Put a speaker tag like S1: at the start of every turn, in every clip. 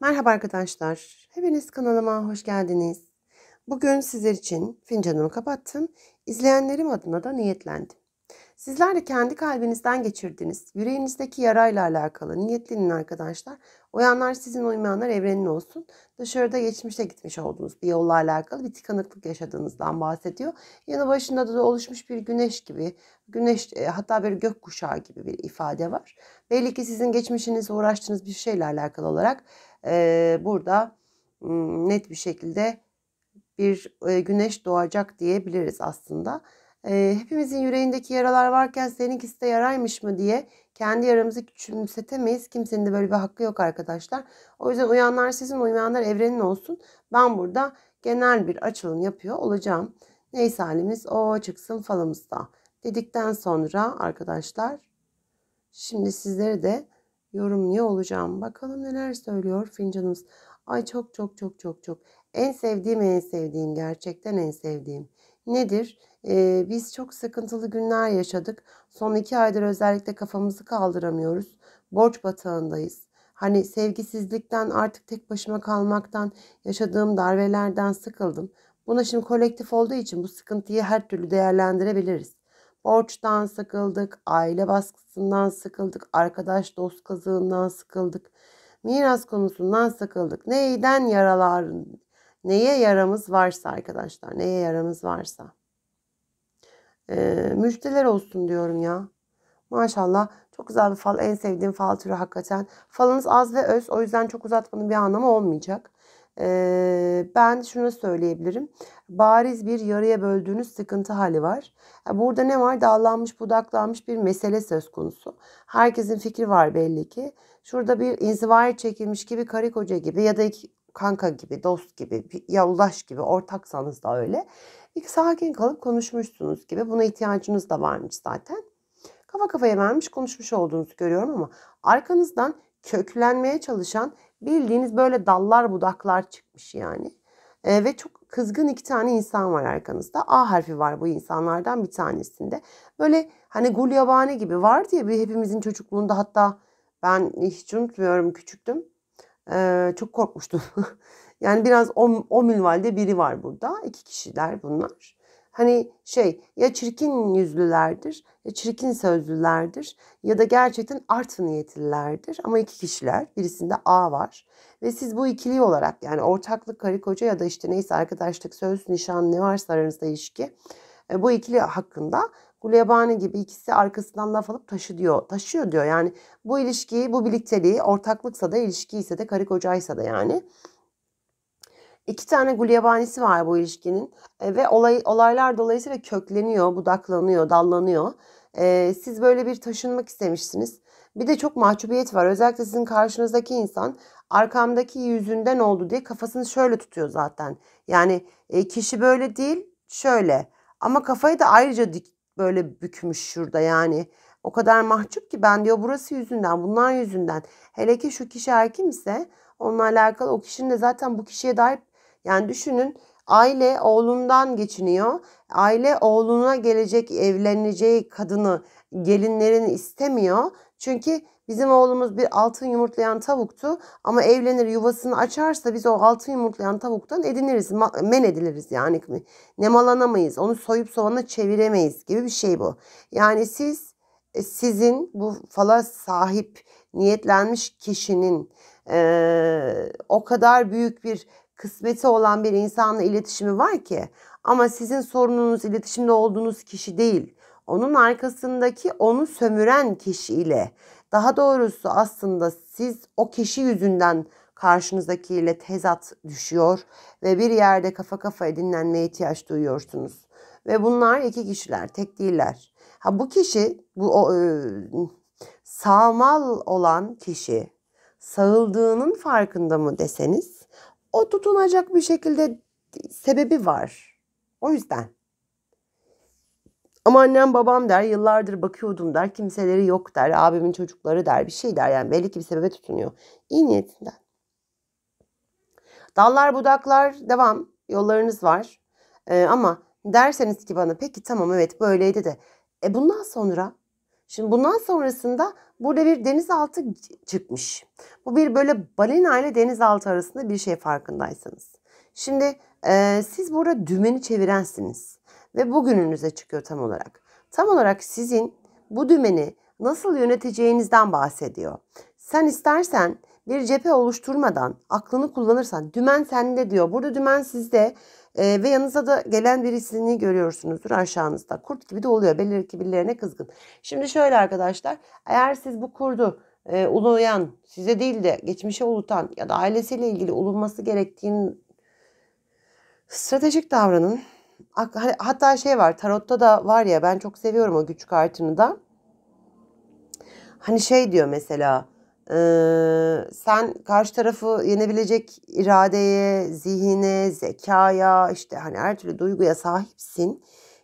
S1: Merhaba arkadaşlar. Hepiniz kanalıma hoş geldiniz. Bugün sizler için fincanımı kapattım. İzleyenlerim adına da niyetlendim. Sizler de kendi kalbinizden geçirdiniz. Yüreğinizdeki yarayla alakalı niyetlenin arkadaşlar. Uyanlar sizin uymayanlar evrenin olsun. Dışarıda geçmişte gitmiş olduğunuz bir yolla alakalı bir tıkanıklık yaşadığınızdan bahsediyor. Yanı başında da oluşmuş bir güneş gibi, güneş e, hatta bir gök kuşağı gibi bir ifade var. Belli ki sizin geçmişinizle uğraştığınız bir şeyle alakalı olarak burada net bir şekilde bir e, güneş doğacak diyebiliriz aslında. Hepimizin yüreğindeki yaralar varken seninkisi de yaraymış mı diye kendi yaramızı küçümsetemeyiz. Kimsenin de böyle bir hakkı yok arkadaşlar. O yüzden uyanlar sizin uymayanlar evrenin olsun. Ben burada genel bir açılım yapıyor olacağım. Neyse halimiz o çıksın falımızda. Dedikten sonra arkadaşlar şimdi sizlere de Yorum yorumluyor olacağım. Bakalım neler söylüyor fincanımız. Ay çok çok çok çok çok. En sevdiğim en sevdiğim gerçekten en sevdiğim. Nedir? Ee, biz çok sıkıntılı günler yaşadık. Son iki aydır özellikle kafamızı kaldıramıyoruz. Borç batağındayız. Hani sevgisizlikten artık tek başıma kalmaktan yaşadığım darbelerden sıkıldım. Buna şimdi kolektif olduğu için bu sıkıntıyı her türlü değerlendirebiliriz. Borçtan sıkıldık, aile baskısından sıkıldık, arkadaş dost kazığından sıkıldık, miras konusundan sıkıldık. Neyden yaralar, neye yaramız varsa arkadaşlar, neye yaramız varsa. Ee, müjdeler olsun diyorum ya. Maşallah çok güzel bir fal. En sevdiğim fal türü hakikaten. Falınız az ve öz. O yüzden çok uzatmanın bir anlamı olmayacak ben şunu söyleyebilirim. Bariz bir yarıya böldüğünüz sıkıntı hali var. Burada ne var? Dallanmış, budaklanmış bir mesele söz konusu. Herkesin fikri var belli ki. Şurada bir inzivaya çekilmiş gibi karı koca gibi ya da iki kanka gibi, dost gibi, yoldaş gibi, ortaksanız da öyle. İlk sakin kalıp konuşmuşsunuz gibi. Buna ihtiyacınız da varmış zaten. Kafa kafaya vermiş konuşmuş olduğunuzu görüyorum ama arkanızdan köklenmeye çalışan Bildiğiniz böyle dallar budaklar çıkmış yani. E, ve çok kızgın iki tane insan var arkanızda. A harfi var bu insanlardan bir tanesinde. Böyle hani gulyabani gibi var diye bir hepimizin çocukluğunda hatta ben hiç unutmuyorum küçüktüm. E, çok korkmuştum. yani biraz o, o minvalde biri var burada. İki kişiler bunlar. Hani şey ya çirkin yüzlülerdir ya çirkin sözlülerdir ya da gerçekten art niyetlilerdir ama iki kişiler birisinde A var ve siz bu ikili olarak yani ortaklık karı koca ya da işte neyse arkadaşlık söz nişan ne varsa aranızda ilişki e, bu ikili hakkında Gulyabani gibi ikisi arkasından laf alıp taşı taşıyor diyor. Yani bu ilişkiyi, bu birlikteliği ortaklıksa da ilişkiyse de karı kocaysa da yani İki tane gulyabanisi var bu ilişkinin e, ve olay, olaylar dolayısıyla kökleniyor, budaklanıyor, dallanıyor. E, siz böyle bir taşınmak istemişsiniz. Bir de çok mahcubiyet var. Özellikle sizin karşınızdaki insan arkamdaki yüzünden oldu diye kafasını şöyle tutuyor zaten. Yani e, kişi böyle değil şöyle ama kafayı da ayrıca dik, böyle bükmüş şurada yani. O kadar mahcup ki ben diyor burası yüzünden bunlar yüzünden. Hele ki şu kişi erkim ise onunla alakalı o kişinin de zaten bu kişiye dair yani düşünün aile oğlundan geçiniyor. Aile oğluna gelecek evleneceği kadını gelinlerini istemiyor. Çünkü bizim oğlumuz bir altın yumurtlayan tavuktu ama evlenir yuvasını açarsa biz o altın yumurtlayan tavuktan ediniriz, men ediliriz yani. Nemalanamayız, onu soyup soğana çeviremeyiz gibi bir şey bu. Yani siz e, sizin bu fala sahip niyetlenmiş kişinin e, o kadar büyük bir kısmeti olan bir insanla iletişimi var ki ama sizin sorununuz iletişimde olduğunuz kişi değil. Onun arkasındaki onu sömüren kişiyle daha doğrusu aslında siz o kişi yüzünden karşınızdakiyle tezat düşüyor ve bir yerde kafa kafaya dinlenmeye ihtiyaç duyuyorsunuz. Ve bunlar iki kişiler, tek değiller. Ha bu kişi, bu o, e, sağmal olan kişi sağıldığının farkında mı deseniz o tutunacak bir şekilde sebebi var. O yüzden. Ama annem babam der, yıllardır bakıyordum der, kimseleri yok der, abimin çocukları der, bir şey der. Yani belli ki bir sebebe tutunuyor. İyi niyetinden. Dallar budaklar devam. Yollarınız var. Ee, ama derseniz ki bana peki tamam evet böyleydi de. E bundan sonra Şimdi bundan sonrasında burada bir denizaltı çıkmış. Bu bir böyle balina ile denizaltı arasında bir şey farkındaysanız. Şimdi e, siz burada dümeni çevirensiniz ve bugününüze çıkıyor tam olarak. Tam olarak sizin bu dümeni nasıl yöneteceğinizden bahsediyor. Sen istersen bir cephe oluşturmadan aklını kullanırsan dümen sende diyor. Burada dümen sizde e, ve yanınıza da gelen birisini görüyorsunuzdur aşağınızda. Kurt gibi de oluyor. belli ki birilerine kızgın. Şimdi şöyle arkadaşlar. Eğer siz bu kurdu e, uluyan, size değil de geçmişe ulutan ya da ailesiyle ilgili ulunması gerektiğini stratejik davranın. Hatta şey var tarotta da var ya ben çok seviyorum o güç kartını da. Hani şey diyor mesela ee, sen karşı tarafı yenebilecek iradeye, zihine, zekaya, işte hani her türlü duyguya sahipsin.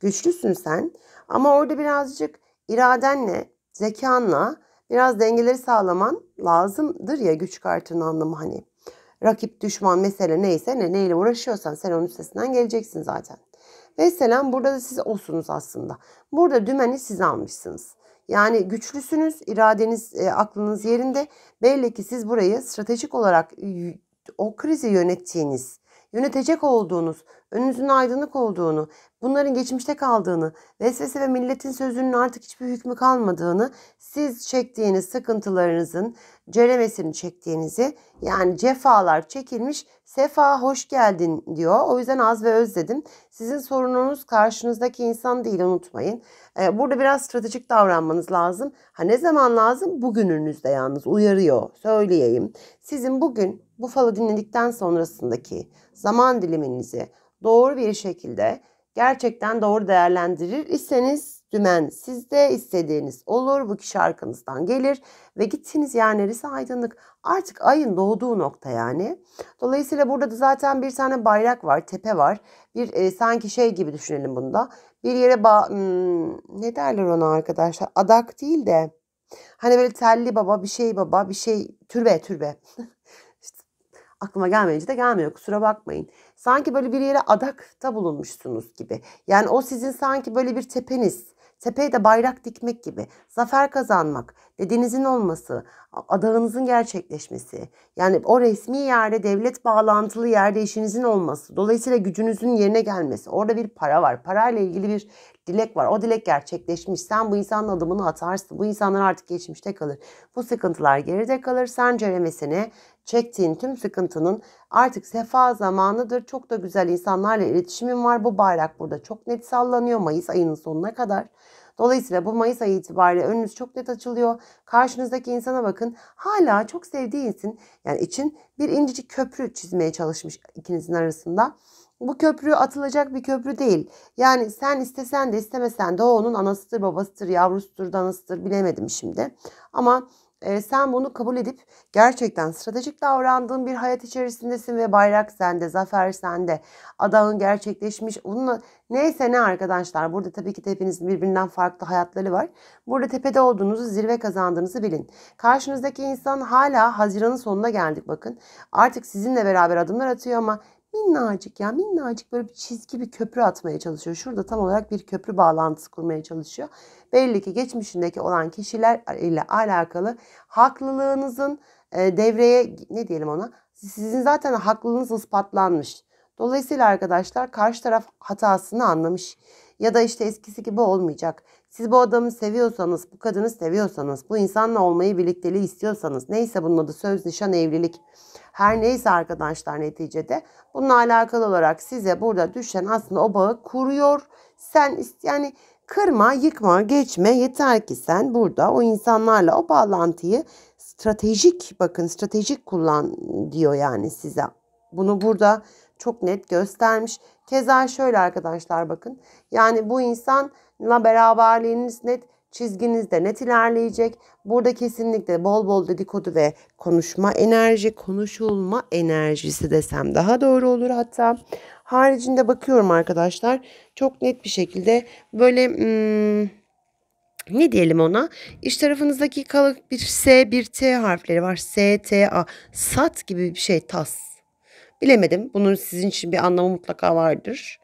S1: Güçlüsün sen. Ama orada birazcık iradenle, zekanla biraz dengeleri sağlaman lazımdır ya güç kartının anlamı hani. Rakip, düşman mesele neyse ne neyle uğraşıyorsan sen onun üstesinden geleceksin zaten. Ve selam burada da siz olsunuz aslında. Burada dümeni siz almışsınız. Yani güçlüsünüz, iradeniz, e, aklınız yerinde. Belli ki siz burayı stratejik olarak o krizi yönettiğiniz yönetecek olduğunuz, önünüzün aydınlık olduğunu, bunların geçmişte kaldığını, vesvese ve milletin sözünün artık hiçbir hükmü kalmadığını, siz çektiğiniz sıkıntılarınızın ceremesini çektiğinizi, yani cefalar çekilmiş, sefa hoş geldin diyor. O yüzden az ve özledim. Sizin sorununuz karşınızdaki insan değil unutmayın. Ee, burada biraz stratejik davranmanız lazım. Ha ne zaman lazım? Bugününüzde yalnız uyarıyor. Söyleyeyim. Sizin bugün bu falı dinledikten sonrasındaki zaman diliminizi doğru bir şekilde gerçekten doğru değerlendirir iseniz dümen sizde istediğiniz olur. Bu kişi arkanızdan gelir ve gittiğiniz yer neresi aydınlık. Artık ayın doğduğu nokta yani. Dolayısıyla burada da zaten bir tane bayrak var, tepe var. Bir e, sanki şey gibi düşünelim bunda. Bir yere ba- hmm, ne derler ona arkadaşlar? Adak değil de hani böyle telli baba, bir şey baba, bir şey türbe türbe. aklıma gelmeyince de gelmiyor kusura bakmayın. Sanki böyle bir yere adakta bulunmuşsunuz gibi. Yani o sizin sanki böyle bir tepeniz. Tepeye de bayrak dikmek gibi. Zafer kazanmak, dedenizin olması, adağınızın gerçekleşmesi. Yani o resmi yerde, devlet bağlantılı yerde işinizin olması. Dolayısıyla gücünüzün yerine gelmesi. Orada bir para var. Parayla ilgili bir dilek var. O dilek gerçekleşmiş. Sen bu insanın adımını atarsın. Bu insanlar artık geçmişte kalır. Bu sıkıntılar geride kalır. Sen ceremesini çektiğin tüm sıkıntının artık sefa zamanıdır. Çok da güzel insanlarla iletişimin var. Bu bayrak burada çok net sallanıyor Mayıs ayının sonuna kadar. Dolayısıyla bu Mayıs ayı itibariyle önünüz çok net açılıyor. Karşınızdaki insana bakın. Hala çok sevdiği insin, yani için bir incecik köprü çizmeye çalışmış ikinizin arasında. Bu köprü atılacak bir köprü değil. Yani sen istesen de istemesen de o onun anasıdır, babasıdır, yavrusudur, danasıdır bilemedim şimdi. Ama e, sen bunu kabul edip gerçekten stratejik davrandığın bir hayat içerisindesin ve bayrak sende, zafer sende, adağın gerçekleşmiş. Onunla, neyse ne arkadaşlar burada tabii ki hepinizin birbirinden farklı hayatları var. Burada tepede olduğunuzu, zirve kazandığınızı bilin. Karşınızdaki insan hala Haziran'ın sonuna geldik bakın. Artık sizinle beraber adımlar atıyor ama minnacık ya minnacık böyle bir çizgi bir köprü atmaya çalışıyor. Şurada tam olarak bir köprü bağlantısı kurmaya çalışıyor. Belli ki geçmişindeki olan kişiler ile alakalı haklılığınızın e, devreye ne diyelim ona sizin zaten haklılığınız ispatlanmış. Dolayısıyla arkadaşlar karşı taraf hatasını anlamış ya da işte eskisi gibi olmayacak. Siz bu adamı seviyorsanız, bu kadını seviyorsanız, bu insanla olmayı birlikteliği istiyorsanız neyse bunun adı söz, nişan, evlilik. Her neyse arkadaşlar neticede bununla alakalı olarak size burada düşen aslında o bağı kuruyor. Sen yani kırma, yıkma, geçme yeter ki sen burada o insanlarla o bağlantıyı stratejik bakın stratejik kullan diyor yani size. Bunu burada çok net göstermiş. Keza şöyle arkadaşlar bakın. Yani bu insanla beraberliğiniz net Çizginizde net ilerleyecek. Burada kesinlikle bol bol dedikodu ve konuşma enerji, konuşulma enerjisi desem daha doğru olur hatta. Haricinde bakıyorum arkadaşlar çok net bir şekilde böyle hmm, ne diyelim ona? İç tarafınızdaki kalık bir S, bir T harfleri var. S, T, A. Sat gibi bir şey tas. Bilemedim. Bunun sizin için bir anlamı mutlaka vardır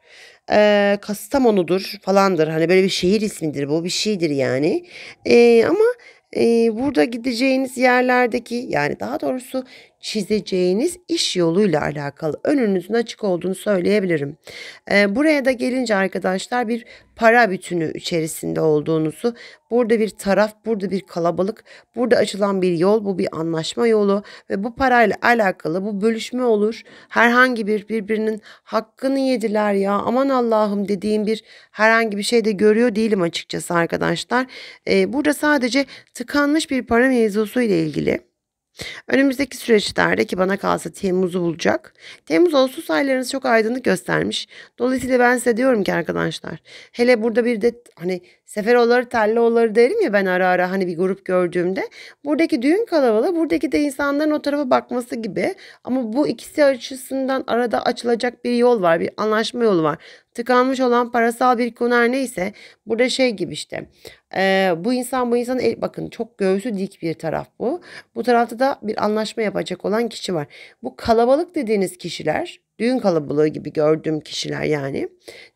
S1: e, Kastamonu'dur falandır. Hani böyle bir şehir ismidir bu bir şeydir yani. E, ama e, burada gideceğiniz yerlerdeki yani daha doğrusu çizeceğiniz iş yoluyla alakalı önünüzün açık olduğunu söyleyebilirim. E, buraya da gelince arkadaşlar bir para bütünü içerisinde olduğunuzu, burada bir taraf, burada bir kalabalık, burada açılan bir yol, bu bir anlaşma yolu ve bu parayla alakalı bu bölüşme olur. Herhangi bir birbirinin hakkını yediler ya aman Allah'ım dediğim bir herhangi bir şey de görüyor değilim açıkçası arkadaşlar. Ee, burada sadece tıkanmış bir para mevzusu ile ilgili Önümüzdeki süreçlerde ki bana kalsa Temmuz'u bulacak. Temmuz Ağustos aylarınız çok aydınlık göstermiş. Dolayısıyla ben size diyorum ki arkadaşlar hele burada bir de hani seferoları telloğulları derim ya ben ara ara hani bir grup gördüğümde. Buradaki düğün kalabalığı buradaki de insanların o tarafa bakması gibi. Ama bu ikisi açısından arada açılacak bir yol var bir anlaşma yolu var tıkanmış olan parasal bir koner neyse burada şey gibi işte e, bu insan bu insan el, bakın çok göğsü dik bir taraf bu. Bu tarafta da bir anlaşma yapacak olan kişi var. Bu kalabalık dediğiniz kişiler düğün kalabalığı gibi gördüğüm kişiler yani.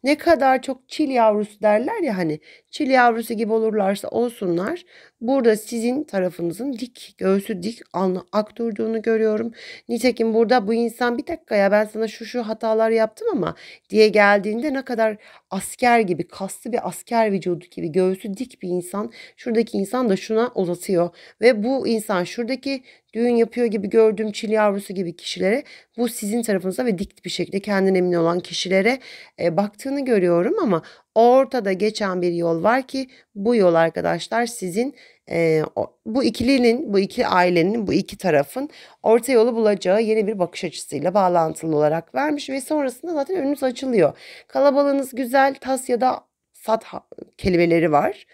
S1: Ne kadar çok çil yavrusu derler ya hani çil yavrusu gibi olurlarsa olsunlar. Burada sizin tarafınızın dik göğsü dik alnı ak durduğunu görüyorum. Nitekim burada bu insan bir dakika ya ben sana şu şu hatalar yaptım ama diye geldiğinde ne kadar asker gibi kaslı bir asker vücudu gibi göğsü dik bir insan. Şuradaki insan da şuna uzatıyor ve bu insan şuradaki düğün yapıyor gibi gördüğüm çil yavrusu gibi kişilere bu sizin tarafınıza ve dik bir şekilde kendine emin olan kişilere e, baktığını görüyorum ama ortada geçen bir yol var ki bu yol arkadaşlar sizin e, bu ikilinin, bu iki ailenin, bu iki tarafın orta yolu bulacağı yeni bir bakış açısıyla bağlantılı olarak vermiş ve sonrasında zaten önünüz açılıyor. Kalabalığınız güzel, tas ya da sat kelimeleri var.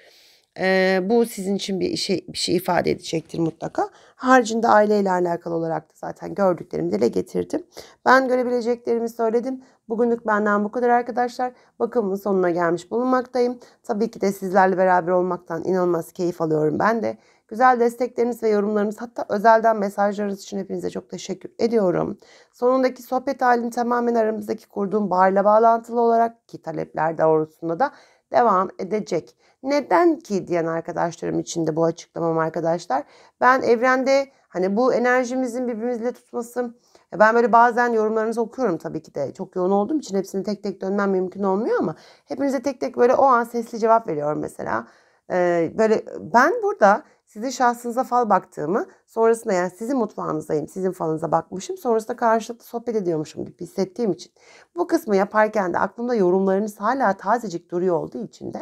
S1: E, bu sizin için bir şey, bir şey ifade edecektir mutlaka. Haricinde aileyle alakalı olarak da zaten gördüklerimi dile getirdim. Ben görebileceklerimi söyledim. Bugünlük benden bu kadar arkadaşlar. Bakımın sonuna gelmiş bulunmaktayım. Tabii ki de sizlerle beraber olmaktan inanılmaz keyif alıyorum ben de. Güzel destekleriniz ve yorumlarınız hatta özelden mesajlarınız için hepinize çok teşekkür ediyorum. Sonundaki sohbet halini tamamen aramızdaki kurduğum barla bağlantılı olarak ki talepler doğrultusunda da devam edecek. Neden ki diyen arkadaşlarım için de bu açıklamam arkadaşlar. Ben evrende hani bu enerjimizin birbirimizle tutması ben böyle bazen yorumlarınızı okuyorum tabii ki de. Çok yoğun olduğum için hepsini tek tek dönmem mümkün olmuyor ama hepinize tek tek böyle o an sesli cevap veriyorum mesela. Ee, böyle ben burada sizin şahsınıza fal baktığımı, sonrasında yani sizin mutfağınızdayım, sizin falınıza bakmışım, sonrasında karşılıklı sohbet ediyormuşum gibi hissettiğim için. Bu kısmı yaparken de aklımda yorumlarınız hala tazecik duruyor olduğu için de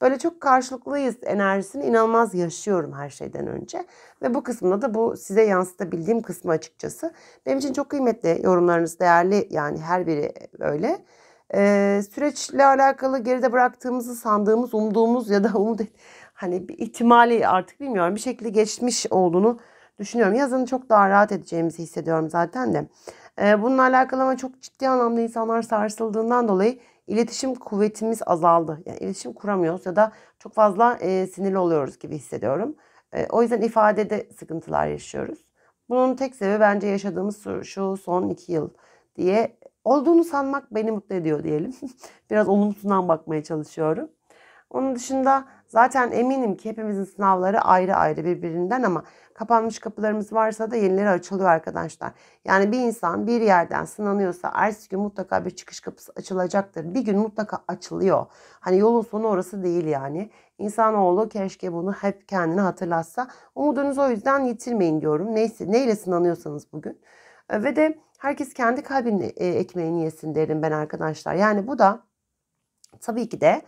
S1: böyle çok karşılıklıyız enerjisini inanılmaz yaşıyorum her şeyden önce. Ve bu kısmında da bu size yansıtabildiğim kısmı açıkçası. Benim için çok kıymetli yorumlarınız değerli yani her biri öyle. Ee, süreçle alakalı geride bıraktığımızı sandığımız, umduğumuz ya da umut hani bir ihtimali artık bilmiyorum bir şekilde geçmiş olduğunu düşünüyorum. Yazın çok daha rahat edeceğimizi hissediyorum zaten de. Ee, bununla alakalı ama çok ciddi anlamda insanlar sarsıldığından dolayı iletişim kuvvetimiz azaldı. Yani iletişim kuramıyoruz ya da çok fazla e, sinirli oluyoruz gibi hissediyorum. E, o yüzden ifadede sıkıntılar yaşıyoruz. Bunun tek sebebi bence yaşadığımız şu son iki yıl diye olduğunu sanmak beni mutlu ediyor diyelim. Biraz olumsuzdan bakmaya çalışıyorum. Onun dışında zaten eminim ki hepimizin sınavları ayrı ayrı birbirinden ama kapanmış kapılarımız varsa da yenileri açılıyor arkadaşlar. Yani bir insan bir yerden sınanıyorsa ertesi gün mutlaka bir çıkış kapısı açılacaktır. Bir gün mutlaka açılıyor. Hani yolun sonu orası değil yani. İnsanoğlu keşke bunu hep kendine hatırlatsa. Umudunuzu o yüzden yitirmeyin diyorum. Neyse neyle sınanıyorsanız bugün. Ee, ve de herkes kendi kalbinin e, ekmeğini yesin derim ben arkadaşlar. Yani bu da tabii ki de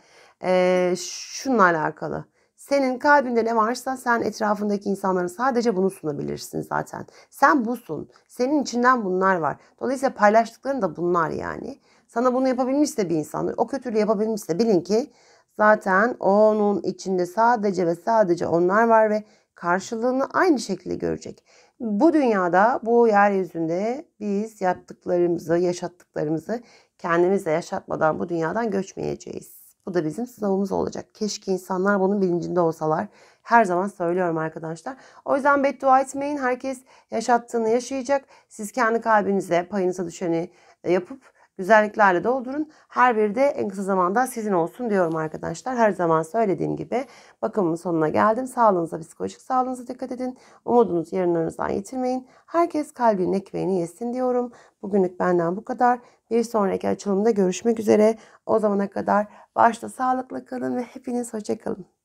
S1: e, şununla alakalı. Senin kalbinde ne varsa sen etrafındaki insanlara sadece bunu sunabilirsin zaten. Sen busun. Senin içinden bunlar var. Dolayısıyla paylaştıkların da bunlar yani. Sana bunu yapabilmişse bir insan, o kötülüğü yapabilmişse bilin ki zaten onun içinde sadece ve sadece onlar var ve karşılığını aynı şekilde görecek. Bu dünyada, bu yeryüzünde biz yaptıklarımızı, yaşattıklarımızı kendimize yaşatmadan bu dünyadan göçmeyeceğiz. Bu da bizim sınavımız olacak. Keşke insanlar bunun bilincinde olsalar. Her zaman söylüyorum arkadaşlar. O yüzden beddua etmeyin. Herkes yaşattığını yaşayacak. Siz kendi kalbinize payınıza düşeni e, yapıp güzelliklerle doldurun. Her biri de en kısa zamanda sizin olsun diyorum arkadaşlar. Her zaman söylediğim gibi bakımın sonuna geldim. Sağlığınıza, psikolojik sağlığınıza dikkat edin. Umudunuzu yarınlarınızdan yitirmeyin. Herkes kalbinin ekmeğini yesin diyorum. Bugünlük benden bu kadar. Bir sonraki açılımda görüşmek üzere. O zamana kadar başta sağlıklı kalın ve hepiniz hoşça kalın.